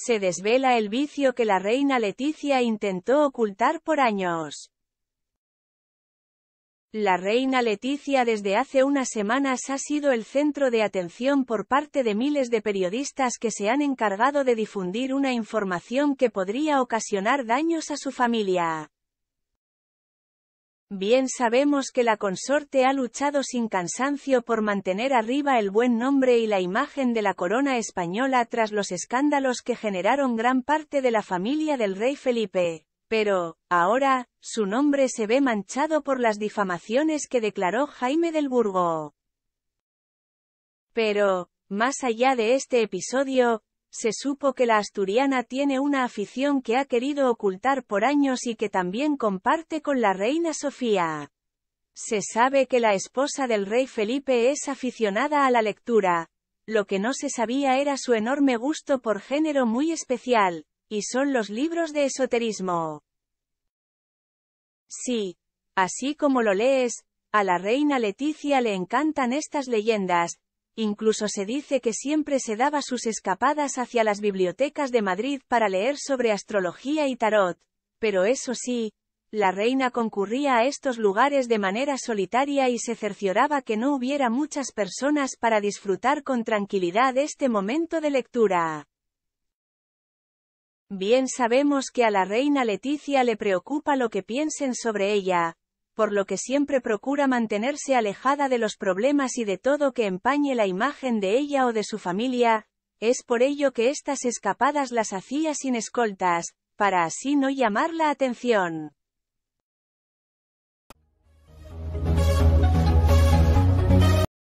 se desvela el vicio que la reina Leticia intentó ocultar por años. La reina Leticia desde hace unas semanas ha sido el centro de atención por parte de miles de periodistas que se han encargado de difundir una información que podría ocasionar daños a su familia. Bien sabemos que la consorte ha luchado sin cansancio por mantener arriba el buen nombre y la imagen de la corona española tras los escándalos que generaron gran parte de la familia del rey Felipe. Pero, ahora, su nombre se ve manchado por las difamaciones que declaró Jaime del Burgo. Pero, más allá de este episodio, se supo que la asturiana tiene una afición que ha querido ocultar por años y que también comparte con la reina Sofía. Se sabe que la esposa del rey Felipe es aficionada a la lectura, lo que no se sabía era su enorme gusto por género muy especial, y son los libros de esoterismo. Sí, así como lo lees, a la reina Leticia le encantan estas leyendas, Incluso se dice que siempre se daba sus escapadas hacia las bibliotecas de Madrid para leer sobre astrología y tarot. Pero eso sí, la reina concurría a estos lugares de manera solitaria y se cercioraba que no hubiera muchas personas para disfrutar con tranquilidad este momento de lectura. Bien sabemos que a la reina Leticia le preocupa lo que piensen sobre ella, por lo que siempre procura mantenerse alejada de los problemas y de todo que empañe la imagen de ella o de su familia, es por ello que estas escapadas las hacía sin escoltas, para así no llamar la atención.